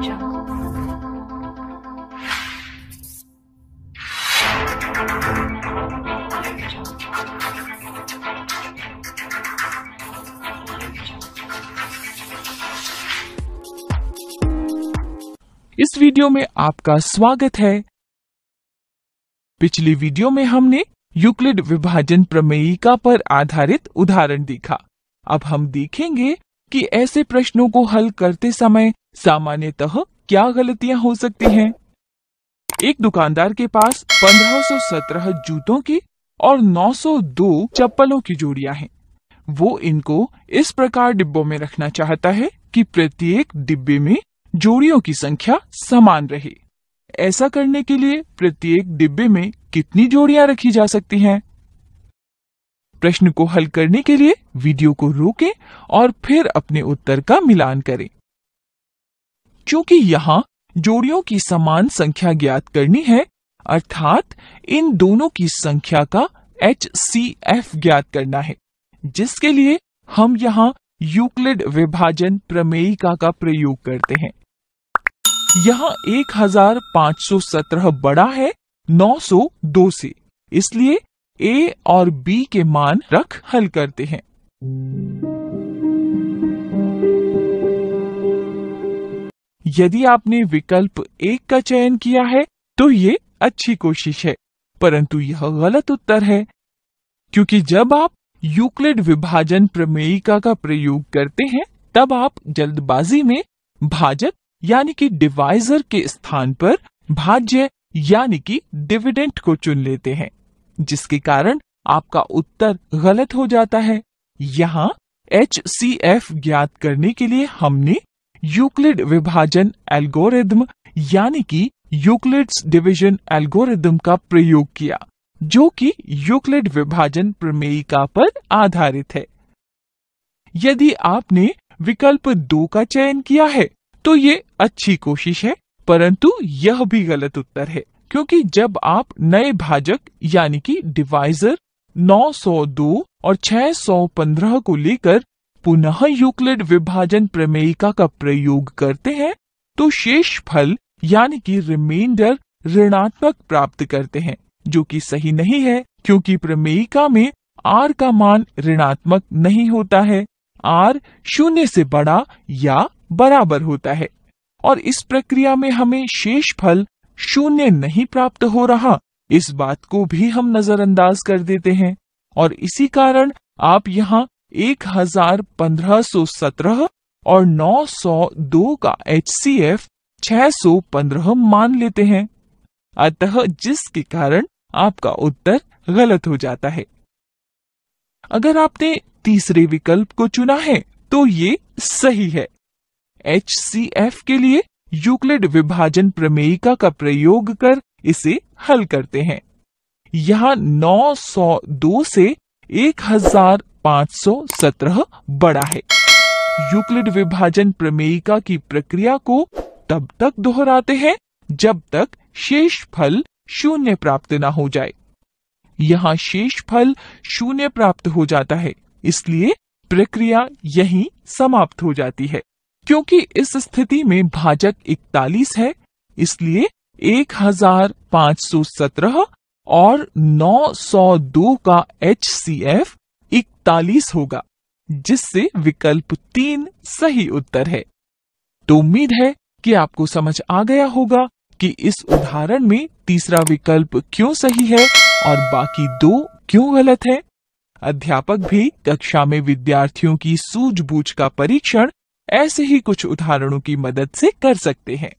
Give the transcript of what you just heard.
इस वीडियो में आपका स्वागत है पिछली वीडियो में हमने यूक्लिड विभाजन प्रमेयिका पर आधारित उदाहरण देखा अब हम देखेंगे कि ऐसे प्रश्नों को हल करते समय सामान्यतः क्या गलतियां हो सकती हैं? एक दुकानदार के पास 1517 जूतों की और 902 चप्पलों की जोड़ियां हैं वो इनको इस प्रकार डिब्बों में रखना चाहता है कि प्रत्येक डिब्बे में जोड़ियों की संख्या समान रहे ऐसा करने के लिए प्रत्येक डिब्बे में कितनी जोड़ियां रखी जा सकती हैं प्रश्न को हल करने के लिए वीडियो को रोकें और फिर अपने उत्तर का मिलान करें क्योंकि यहाँ जोड़ियों की समान संख्या ज्ञात करनी है अर्थात इन दोनों की संख्या का एच सी एफ ज्ञात करना है जिसके लिए हम यहाँ यूक्लिड विभाजन प्रमेयिका का प्रयोग करते हैं यहाँ 1517 बड़ा है 902 से इसलिए ए और बी के मान रख हल करते हैं यदि आपने विकल्प एक का चयन किया है तो ये अच्छी कोशिश है परंतु यह गलत उत्तर है क्योंकि जब आप यूक्लिड विभाजन प्रमेयिका का प्रयोग करते हैं तब आप जल्दबाजी में भाजक यानी कि डिवाइजर के स्थान पर भाज्य यानी कि डिविडेंट को चुन लेते हैं जिसके कारण आपका उत्तर गलत हो जाता है यहाँ एच सी एफ ज्ञात करने के लिए हमने यूक्लिड विभाजन एल्गोरिदम यानी कि यूक्लिड्स डिवीजन एल्गोरिदम का प्रयोग किया जो कि यूक्लिड विभाजन प्रमेयिका पर आधारित है यदि आपने विकल्प दो का चयन किया है तो ये अच्छी कोशिश है परंतु यह भी गलत उत्तर है क्योंकि जब आप नए भाजक यानी कि डिवाइजर 902 और 615 को लेकर पुनः यूक्लिड विभाजन प्रमेयिका का प्रयोग करते हैं तो शेष फल यानी कि रिमाइंडर ऋणात्मक प्राप्त करते हैं जो कि सही नहीं है क्योंकि प्रमेयिका में आर का मान ऋणात्मक नहीं होता है आर शून्य से बड़ा या बराबर होता है और इस प्रक्रिया में हमें शेष फल शून्य नहीं प्राप्त हो रहा इस बात को भी हम नजरअंदाज कर देते हैं और इसी कारण आप यहाँ एक हजार पंद्रह सौ सत्रह और नौ सौ दो का एच सी एफ छह सौ पंद्रह मान लेते हैं अतः जिसके कारण आपका उत्तर गलत हो जाता है अगर आपने तीसरे विकल्प को चुना है तो ये सही है एच सी एफ के लिए यूक्लिड विभाजन प्रमेयिका का प्रयोग कर इसे हल करते हैं यहाँ 902 से एक हजार पाँच सौ सत्रह बड़ा है यूक्लिड विभाजन प्रमेयिका की प्रक्रिया को तब तक दोहराते हैं जब तक शेष फल शून्य प्राप्त न हो जाए यहाँ शेष फल शून्य प्राप्त हो जाता है इसलिए प्रक्रिया यहीं समाप्त हो जाती है क्योंकि इस स्थिति में भाजक 41 है इसलिए 1517 और 902 का एच सी एफ इकतालीस होगा जिससे विकल्प तीन सही उत्तर है तो उम्मीद है कि आपको समझ आ गया होगा कि इस उदाहरण में तीसरा विकल्प क्यों सही है और बाकी दो क्यों गलत है अध्यापक भी कक्षा में विद्यार्थियों की सूझबूझ का परीक्षण ऐसे ही कुछ उदाहरणों की मदद से कर सकते हैं